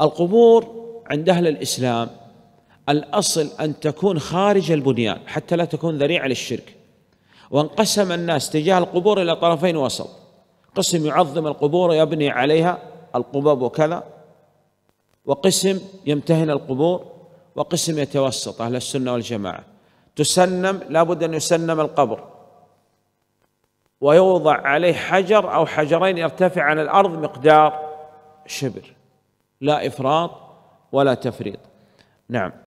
القبور عند أهل الإسلام الأصل أن تكون خارج البنيان حتى لا تكون ذريعة للشرك وانقسم الناس تجاه القبور إلى طرفين وسط قسم يعظم القبور ويبني عليها القباب وكذا وقسم يمتهن القبور وقسم يتوسط أهل السنة والجماعة تسنم لابد أن يسنم القبر ويوضع عليه حجر أو حجرين يرتفع عن الأرض مقدار شبر لا إفراط ولا تفريط نعم